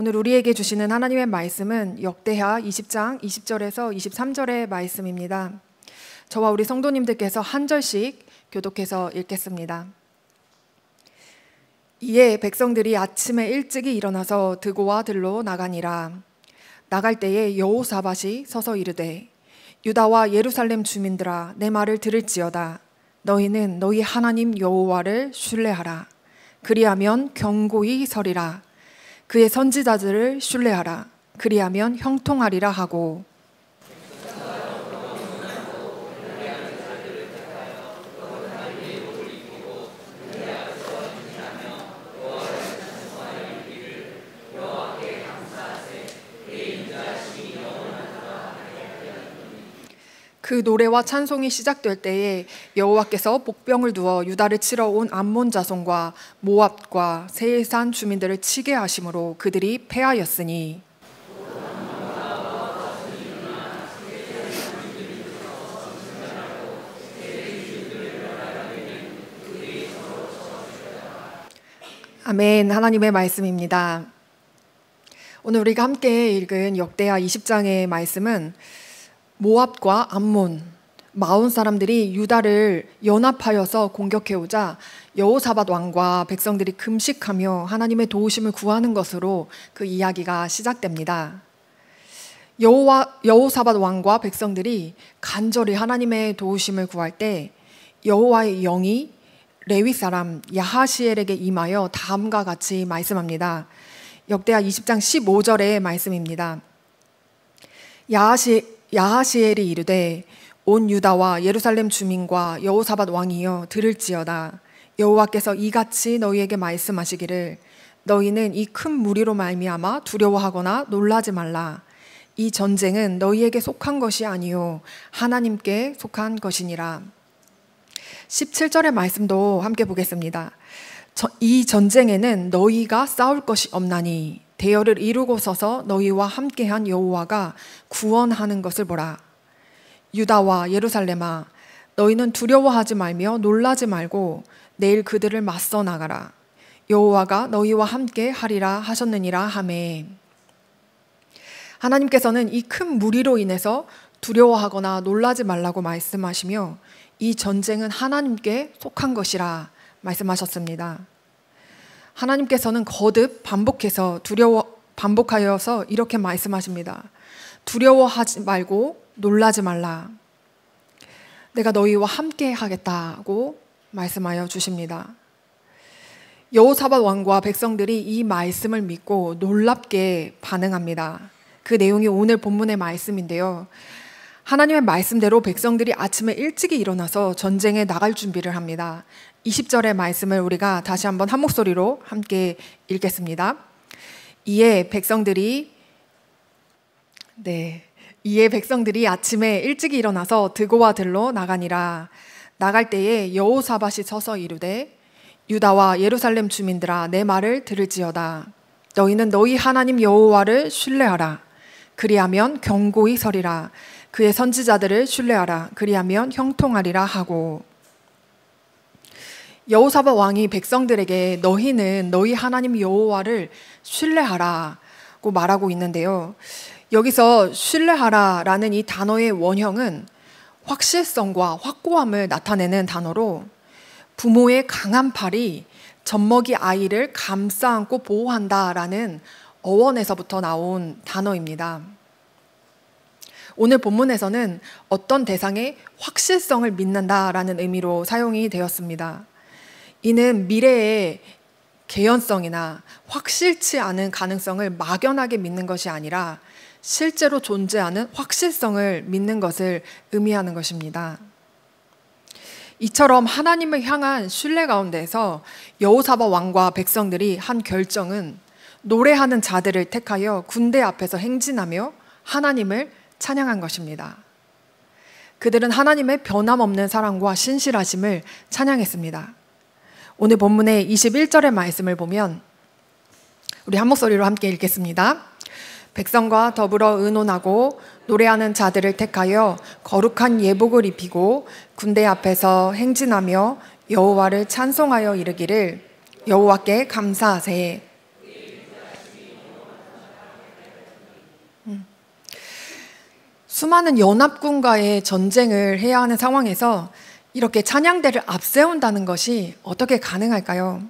오늘 우리에게 주시는 하나님의 말씀은 역대하 20장 20절에서 23절의 말씀입니다. 저와 우리 성도님들께서 한 절씩 교독해서 읽겠습니다. 이에 백성들이 아침에 일찍이 일어나서 드고와 들로 나가니라. 나갈 때에 여호사밭이 서서 이르되 유다와 예루살렘 주민들아 내 말을 들을지어다 너희는 너희 하나님 여호와를 신뢰하라 그리하면 경고히 서리라 그의 선지자들을 신뢰하라. 그리하면 형통하리라 하고 그 노래와 찬송이 시작될 때에 여호와께서 복병을 누어 유다를 치러 온 암몬 자손과 모압과 세일산 주민들을 치게 하심으로 그들이 패하였으니 아멘 하나님의 말씀입니다. 오늘 우리가 함께 읽은 역대하 20장의 말씀은 모압과 암몬 마온 사람들이 유다를 연합하여서 공격해 오자 여호사밧 왕과 백성들이 금식하며 하나님의 도우심을 구하는 것으로 그 이야기가 시작됩니다. 여호와 여호사밧 왕과 백성들이 간절히 하나님의 도우심을 구할 때 여호와의 영이 레위 사람 야하시엘에게 임하여 다음과 같이 말씀합니다. 역대하 20장 15절의 말씀입니다. 야하시 야하시엘이 이르되 온 유다와 예루살렘 주민과 여호사밧 왕이여 들을지어다 여호와께서 이같이 너희에게 말씀하시기를 너희는 이 큰 무리로 말미암아 두려워하거나 놀라지 말라 이 전쟁은 너희에게 속한 것이 아니요 하나님께 속한 것이니라 17절의 말씀도 함께 보겠습니다. 이 전쟁에는 너희가 싸울 것이 없나니 대열을 이루고 서서 너희와 함께한 여호와가 구원하는 것을 보라. 유다와 예루살렘아, 너희는 두려워하지 말며 놀라지 말고 내일 그들을 맞서 나가라. 여호와가 너희와 함께 하리라 하셨느니라 하매. 하나님께서는 이 큰 무리로 인해서 두려워하거나 놀라지 말라고 말씀하시며 이 전쟁은 하나님께 속한 것이라 말씀하셨습니다. 하나님께서는 거듭 반복해서 두려워 반복하여서 이렇게 말씀하십니다. 두려워하지 말고 놀라지 말라. 내가 너희와 함께 하겠다고 말씀하여 주십니다. 여호사밧 왕과 백성들이 이 말씀을 믿고 놀랍게 반응합니다. 그 내용이 오늘 본문의 말씀인데요. 하나님의 말씀대로 백성들이 아침에 일찍이 일어나서 전쟁에 나갈 준비를 합니다. 20절의 말씀을 우리가 다시 한번 한 목소리로 함께 읽겠습니다. 이에 백성들이 네. 이에 백성들이 아침에 일찍 일어나서 드고와 들로 나가니라. 나갈 때에 여호사밭이 서서 이르되 유다와 예루살렘 주민들아 내 말을 들을지어다. 너희는 너희 하나님 여호와를 신뢰하라. 그리하면 경고히 서리라. 그의 선지자들을 신뢰하라 그리하면 형통하리라 하고 여호사밧 왕이 백성들에게 너희는 너희 하나님 여호와를 신뢰하라고 말하고 있는데요. 여기서 신뢰하라라는 이 단어의 원형은 확실성과 확고함을 나타내는 단어로 부모의 강한 팔이 젖먹이 아이를 감싸 안고 보호한다라는 어원에서부터 나온 단어입니다. 오늘 본문에서는 어떤 대상의 확실성을 믿는다라는 의미로 사용이 되었습니다. 이는 미래의 개연성이나 확실치 않은 가능성을 막연하게 믿는 것이 아니라 실제로 존재하는 확실성을 믿는 것을 의미하는 것입니다. 이처럼 하나님을 향한 신뢰 가운데서 여호사바 왕과 백성들이 한 결정은 노래하는 자들을 택하여 군대 앞에서 행진하며 하나님을 찬양한 것입니다. 그들은 하나님의 변함없는 사랑과 신실하심을 찬양했습니다. 오늘 본문의 21절의 말씀을 보면 우리 한 목소리로 함께 읽겠습니다. 백성과 더불어 의논하고 노래하는 자들을 택하여 거룩한 예복을 입히고 군대 앞에서 행진하며 여호와를 찬송하여 이르기를 여호와께 감사하세 수많은 연합군과의 전쟁을 해야 하는 상황에서 이렇게 찬양대를 앞세운다는 것이 어떻게 가능할까요?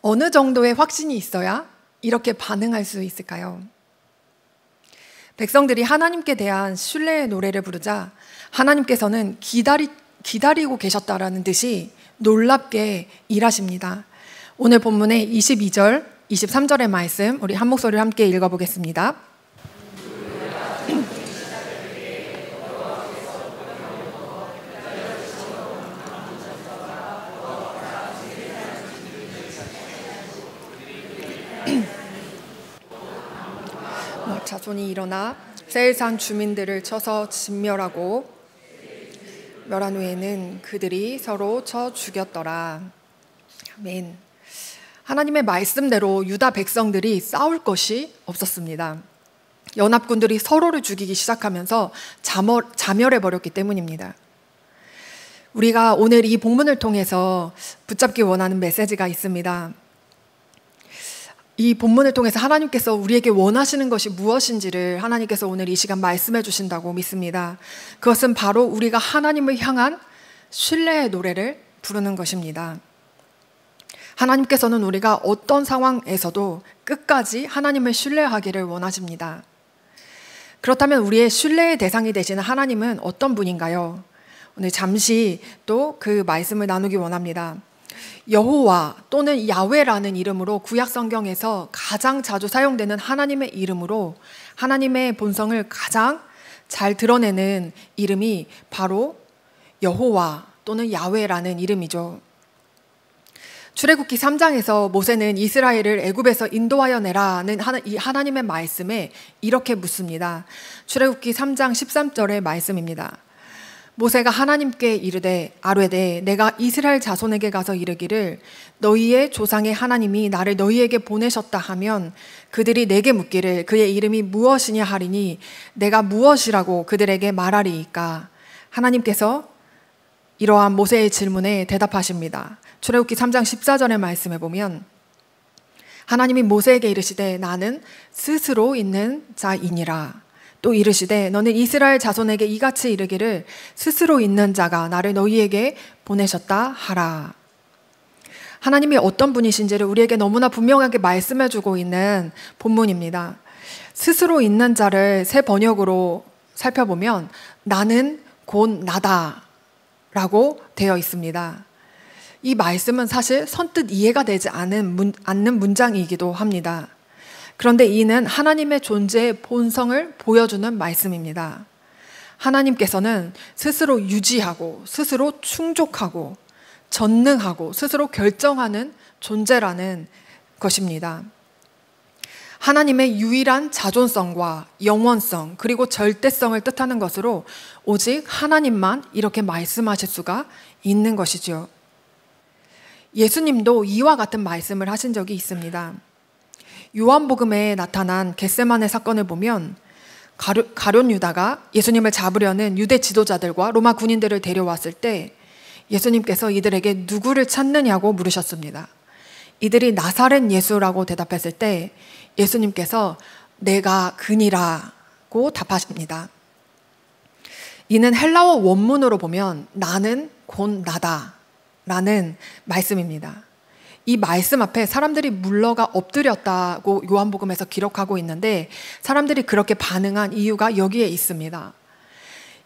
어느 정도의 확신이 있어야 이렇게 반응할 수 있을까요? 백성들이 하나님께 대한 신뢰의 노래를 부르자 하나님께서는 기다리, 기다리고 계셨다라는 듯이 놀랍게 일하십니다. 오늘 본문의 22절, 23절의 말씀 우리 한 목소리로 함께 읽어보겠습니다. 뭐 자손이 일어나 세일산 주민들을 쳐서 진멸하고 멸한 후에는 그들이 서로 쳐 죽였더라. 아멘. 하나님의 말씀대로 유다 백성들이 싸울 것이 없었습니다. 연합군들이 서로를 죽이기 시작하면서 자멸해 버렸기 때문입니다. 우리가 오늘 이 본문을 통해서 붙잡기 원하는 메시지가 있습니다. 이 본문을 통해서 하나님께서 우리에게 원하시는 것이 무엇인지를 하나님께서 오늘 이 시간 말씀해 주신다고 믿습니다. 그것은 바로 우리가 하나님을 향한 신뢰의 노래를 부르는 것입니다. 하나님께서는 우리가 어떤 상황에서도 끝까지 하나님을 신뢰하기를 원하십니다. 그렇다면 우리의 신뢰의 대상이 되시는 하나님은 어떤 분인가요? 오늘 잠시 또 그 말씀을 나누기 원합니다. 여호와 또는 야외라는 이름으로 구약 성경에서 가장 자주 사용되는 하나님의 이름으로 하나님의 본성을 가장 잘 드러내는 이름이 바로 여호와 또는 야외라는 이름이죠. 출애굽기 3장에서 모세는 이스라엘을 애굽에서 인도하여 내라는 하나님의 말씀에 이렇게 묻습니다. 출애굽기 3장 13절의 말씀입니다. 모세가 하나님께 이르되 아뢰되 내가 이스라엘 자손에게 가서 이르기를 너희의 조상의 하나님이 나를 너희에게 보내셨다 하면 그들이 내게 묻기를 그의 이름이 무엇이냐 하리니 내가 무엇이라고 그들에게 말하리이까 하나님께서 이러한 모세의 질문에 대답하십니다. 출애굽기 3장 14절의 말씀에 보면 하나님이 모세에게 이르시되 나는 스스로 있는 자이니라 또 이르시되 너는 이스라엘 자손에게 이같이 이르기를 스스로 있는 자가 나를 너희에게 보내셨다 하라. 하나님이 어떤 분이신지를 우리에게 너무나 분명하게 말씀해 주고 있는 본문입니다. 스스로 있는 자를 새 번역으로 살펴보면 나는 곧 나다라고 되어 있습니다. 이 말씀은 사실 선뜻 이해가 되지 않은 문, 않는 문장이기도 합니다. 그런데 이는 하나님의 존재의 본성을 보여주는 말씀입니다. 하나님께서는 스스로 유지하고 스스로 충족하고 전능하고 스스로 결정하는 존재라는 것입니다. 하나님의 유일한 자존성과 영원성 그리고 절대성을 뜻하는 것으로 오직 하나님만 이렇게 말씀하실 수가 있는 것이지 예수님도 이와 같은 말씀을 하신 적이 있습니다. 요한복음에 나타난 겟세만의 사건을 보면 가룟 유다가 예수님을 잡으려는 유대 지도자들과 로마 군인들을 데려왔을 때 예수님께서 이들에게 누구를 찾느냐고 물으셨습니다. 이들이 나사렛 예수라고 대답했을 때 예수님께서 내가 그니라고 답하십니다. 이는 헬라어 원문으로 보면 나는 곧 나다 라는 말씀입니다. 이 말씀 앞에 사람들이 물러가 엎드렸다고 요한복음에서 기록하고 있는데 사람들이 그렇게 반응한 이유가 여기에 있습니다.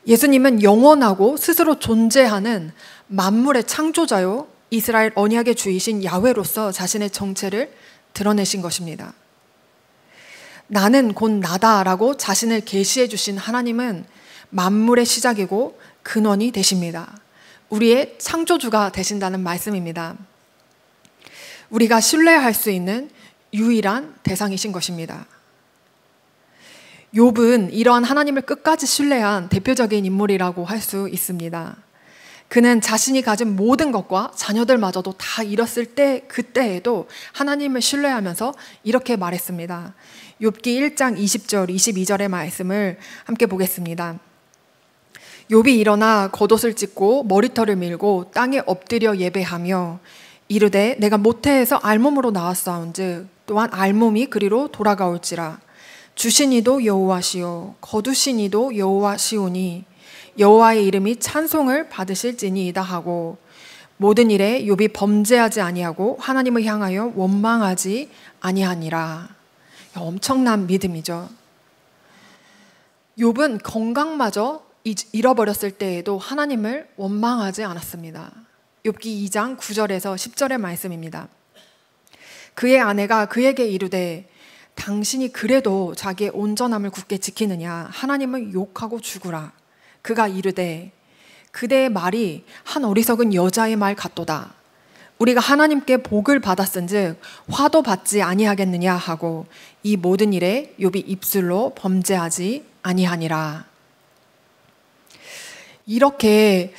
예수님은 영원하고 스스로 존재하는 만물의 창조자요 이스라엘 언약의 주이신 야훼로서 자신의 정체를 드러내신 것입니다. 나는 곧 나다라고 자신을 계시해 주신 하나님은 만물의 시작이고 근원이 되십니다. 우리의 창조주가 되신다는 말씀입니다. 우리가 신뢰할 수 있는 유일한 대상이신 것입니다. 욥은 이러한 하나님을 끝까지 신뢰한 대표적인 인물이라고 할 수 있습니다. 그는 자신이 가진 모든 것과 자녀들마저도 다 잃었을 때 그때에도 하나님을 신뢰하면서 이렇게 말했습니다. 욥기 1장 20절 22절의 말씀을 함께 보겠습니다. 욥이 일어나 겉옷을 찢고 머리털을 밀고 땅에 엎드려 예배하며 이르되 내가 모태에서 알몸으로 나왔사온즉 또한 알몸이 그리로 돌아가올지라 주신 이도 여호와시요 거두신 이도 여호와시오니 여호와의 이름이 찬송을 받으실지니이다 하고 모든 일에 욥이 범죄하지 아니하고 하나님을 향하여 원망하지 아니하니라 엄청난 믿음이죠. 욥은 건강마저 잃어버렸을 때에도 하나님을 원망하지 않았습니다. 욥기 2장 9절에서 10절의 말씀입니다. 그의 아내가 그에게 이르되 당신이 그래도 자기의 온전함을 굳게 지키느냐 하나님을 욕하고 죽으라. 그가 이르되 그대의 말이 한 어리석은 여자의 말 같도다. 우리가 하나님께 복을 받았은즉 화도 받지 아니하겠느냐 하고 이 모든 일에 욥이 입술로 범죄하지 아니하니라. 이렇게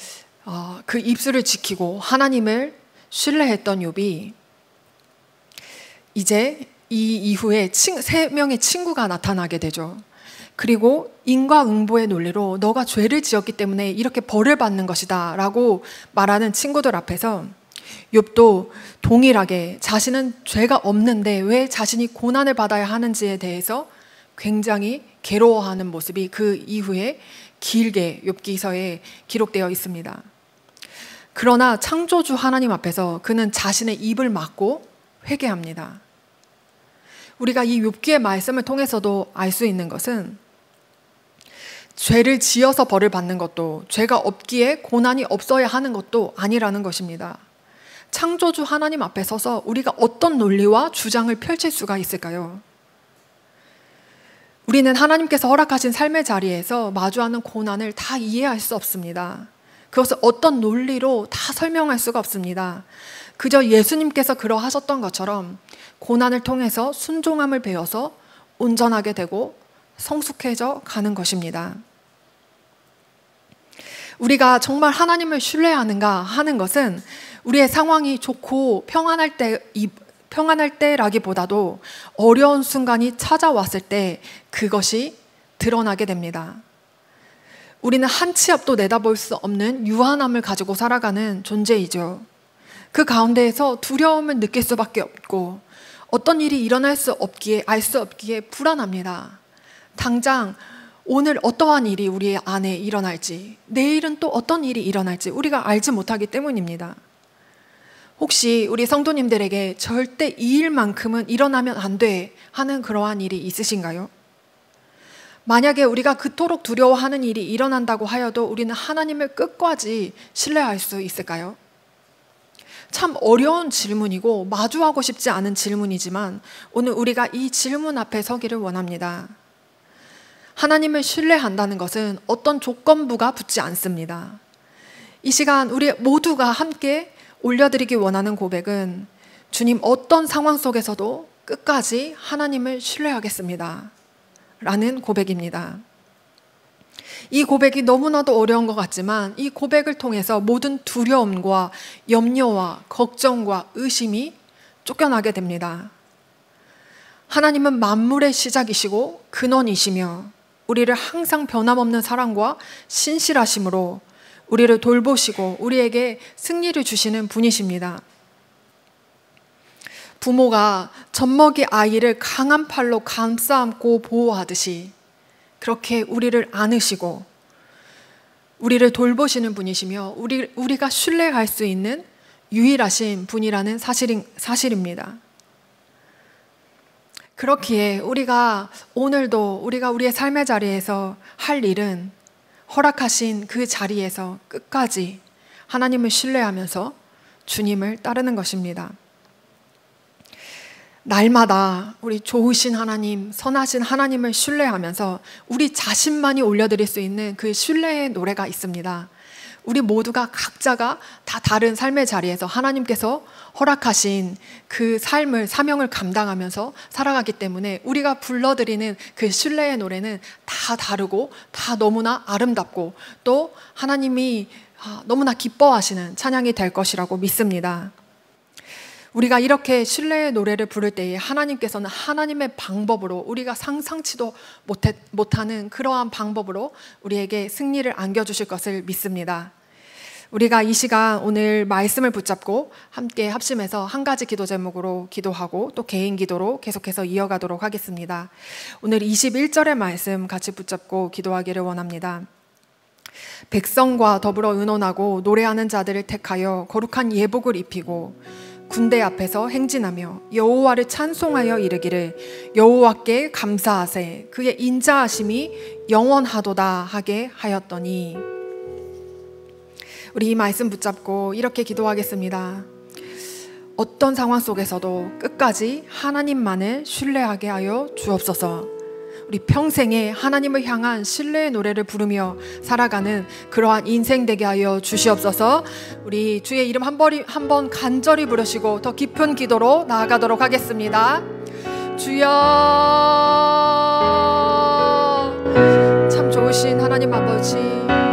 어, 그 입술을 지키고 하나님을 신뢰했던 욥이 이제 이 이후에 친, 세 명의 친구가 나타나게 되죠. 그리고 인과응보의 논리로 너가 죄를 지었기 때문에 이렇게 벌을 받는 것이다라고 말하는 친구들 앞에서 욥도 동일하게 자신은 죄가 없는데 왜 자신이 고난을 받아야 하는지에 대해서 굉장히 괴로워하는 모습이 그 이후에 길게 욥기서에 기록되어 있습니다. 그러나 창조주 하나님 앞에서 그는 자신의 입을 막고 회개합니다. 우리가 이 욥기의 말씀을 통해서도 알 수 있는 것은 죄를 지어서 벌을 받는 것도 죄가 없기에 고난이 없어야 하는 것도 아니라는 것입니다. 창조주 하나님 앞에 서서 우리가 어떤 논리와 주장을 펼칠 수가 있을까요? 우리는 하나님께서 허락하신 삶의 자리에서 마주하는 고난을 다 이해할 수 없습니다. 그것을 어떤 논리로 다 설명할 수가 없습니다. 그저 예수님께서 그러하셨던 것처럼 고난을 통해서 순종함을 배워서 온전하게 되고 성숙해져 가는 것입니다. 우리가 정말 하나님을 신뢰하는가 하는 것은 우리의 상황이 좋고 평안할 때 평안할 때라기보다도 어려운 순간이 찾아왔을 때 그것이 드러나게 됩니다. 우리는 한 치 앞도 내다볼 수 없는 유한함을 가지고 살아가는 존재이죠. 그 가운데에서 두려움을 느낄 수밖에 없고 어떤 일이 일어날 수 없기에 알 수 없기에 불안합니다. 당장 오늘 어떠한 일이 우리 안에 일어날지 내일은 또 어떤 일이 일어날지 우리가 알지 못하기 때문입니다. 혹시 우리 성도님들에게 절대 이 일만큼은 일어나면 안 돼 하는 그러한 일이 있으신가요? 만약에 우리가 그토록 두려워하는 일이 일어난다고 하여도 우리는 하나님을 끝까지 신뢰할 수 있을까요? 참 어려운 질문이고 마주하고 싶지 않은 질문이지만 오늘 우리가 이 질문 앞에 서기를 원합니다. 하나님을 신뢰한다는 것은 어떤 조건부가 붙지 않습니다. 이 시간 우리 모두가 함께 올려드리기 원하는 고백은 주님 어떤 상황 속에서도 끝까지 하나님을 신뢰하겠습니다. 라는 고백입니다. 이 고백이 너무나도 어려운 것 같지만 이 고백을 통해서 모든 두려움과 염려와 걱정과 의심이 쫓겨나게 됩니다. 하나님은 만물의 시작이시고 근원이시며 우리를 항상 변함없는 사랑과 신실하심으로 우리를 돌보시고 우리에게 승리를 주시는 분이십니다. 부모가 젖먹이 아이를 강한 팔로 감싸안고 보호하듯이 그렇게 우리를 안으시고 우리를 돌보시는 분이시며 우리, 우리가 신뢰할 수 있는 유일하신 분이라는 사실인, 사실입니다. 그렇기에 우리가 오늘도 우리가 우리의 삶의 자리에서 할 일은 허락하신 그 자리에서 끝까지 하나님을 신뢰하면서 주님을 따르는 것입니다. 날마다 우리 좋으신 하나님, 선하신 하나님을 신뢰하면서 우리 자신만이 올려드릴 수 있는 그 신뢰의 노래가 있습니다. 우리 모두가 각자가 다 다른 삶의 자리에서 하나님께서 허락하신 그 삶을 사명을 감당하면서 살아가기 때문에 우리가 불러드리는 그 신뢰의 노래는 다 다르고 다 너무나 아름답고 또 하나님이 아, 너무나 기뻐하시는 찬양이 될 것이라고 믿습니다. 우리가 이렇게 신뢰의 노래를 부를 때에 하나님께서는 하나님의 방법으로 우리가 상상치도 못해, 못하는 그러한 방법으로 우리에게 승리를 안겨주실 것을 믿습니다. 우리가 이 시간 오늘 말씀을 붙잡고 함께 합심해서 한 가지 기도 제목으로 기도하고 또 개인 기도로 계속해서 이어가도록 하겠습니다. 오늘 21절의 말씀 같이 붙잡고 기도하기를 원합니다. 백성과 더불어 의논하고 노래하는 자들을 택하여 거룩한 예복을 입히고 군대 앞에서 행진하며 여호와를 찬송하여 이르기를 여호와께 감사하세 그의 인자하심이 영원하도다 하게 하였더니 우리 이 말씀 붙잡고 이렇게 기도하겠습니다. 어떤 상황 속에서도 끝까지 하나님만을 신뢰하게 하여 주옵소서. 우리 평생에 하나님을 향한 신뢰의 노래를 부르며 살아가는 그러한 인생 되게 하여 주시옵소서. 우리 주의 이름 한번 한번 간절히 부르시고 더 깊은 기도로 나아가도록 하겠습니다. 주여 참 좋으신 하나님 아버지